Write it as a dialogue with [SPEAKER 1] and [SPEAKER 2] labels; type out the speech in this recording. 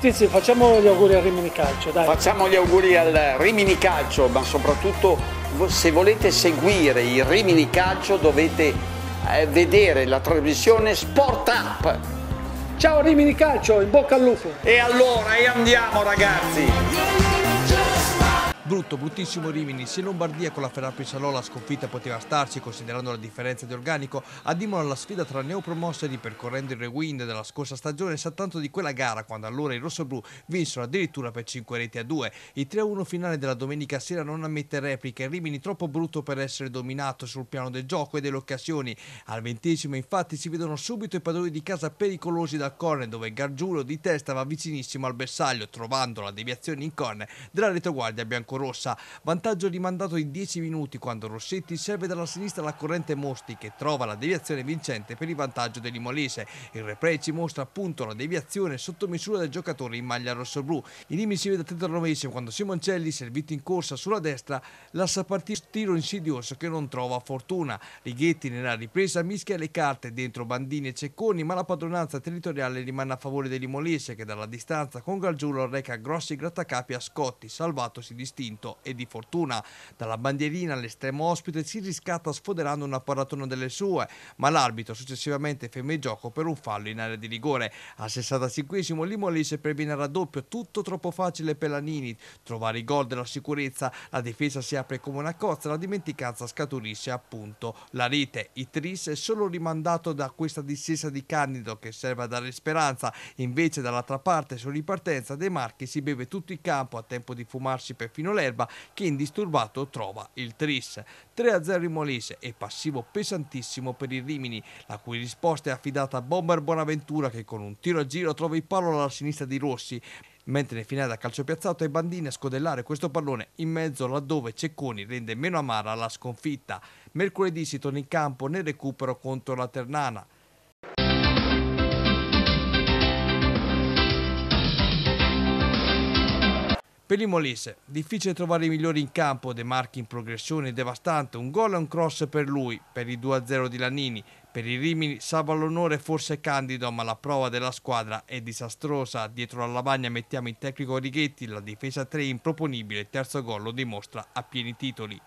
[SPEAKER 1] Tizi, facciamo gli auguri al Rimini Calcio, dai. Facciamo gli auguri al Rimini Calcio, ma soprattutto se volete seguire il Rimini Calcio dovete eh, vedere la trasmissione Sport Up. Ciao Rimini Calcio, in bocca al lupo. E allora, e andiamo ragazzi. Brutto, bruttissimo Rimini, se Lombardia con la Ferrapi Salò la sconfitta poteva starci considerando la differenza di organico, a Dimola la sfida tra neopromosse ripercorrendo il rewind della scorsa stagione soltanto di quella gara quando allora i rossoblù vinsero addirittura per 5 reti a 2. Il 3-1 finale della domenica sera non ammette repliche, Rimini troppo brutto per essere dominato sul piano del gioco e delle occasioni. Al ventesimo infatti si vedono subito i padroni di casa pericolosi dal corner dove Gargiulo di testa va vicinissimo al bersaglio trovando la deviazione in corner della retroguardia biancorona rossa, vantaggio rimandato in 10 minuti quando Rossetti serve dalla sinistra la corrente Mosti che trova la deviazione vincente per il vantaggio dell'Imolese. Il replay ci mostra appunto la deviazione sotto misura del giocatore in maglia rossoblù. In Imi si vede a quando Simoncelli, servito in corsa sulla destra, lascia partire un tiro insidioso che non trova fortuna. Righetti nella ripresa mischia le carte dentro Bandini e Cecconi ma la padronanza territoriale rimane a favore dell'Imolese che dalla distanza con Gargiulo reca grossi grattacapi a Scotti, salvatosi di stile recinto e di fortuna. Dalla bandierina all'estremo ospite si riscatta sfoderando una paratona delle sue, ma l'arbitro successivamente ferma il gioco per un fallo in area di rigore. Al 65 Limolis previene il raddoppio, tutto troppo facile per Lanini, trovare i gol della sicurezza, la difesa si apre come una cozza, la dimenticanza scaturisce appunto la rete. Tris è solo rimandato da questa dissesa di Candido che serve a dare speranza, invece dall'altra parte su ripartenza De Marchi si beve tutto il campo a tempo di fumarsi perfino meno l'erba che indisturbato trova il Tris. 3-0 in Molise e passivo pesantissimo per il Rimini, la cui risposta è affidata a Bomber Bonaventura che con un tiro a giro trova il palo alla sinistra di Rossi mentre nel finale da calcio piazzato è Bandini a scodellare questo pallone in mezzo laddove Cecconi rende meno amara la sconfitta. Mercoledì si torna in campo nel recupero contro la Ternana. Per Molise, difficile trovare i migliori in campo, De Marchi in progressione devastante, un gol e un cross per lui, per il 2-0 di Lanini, per i Rimini salva l'onore forse candido, ma la prova della squadra è disastrosa, dietro la lavagna mettiamo il tecnico Righetti, la difesa 3 improponibile, terzo gol lo dimostra a pieni titoli.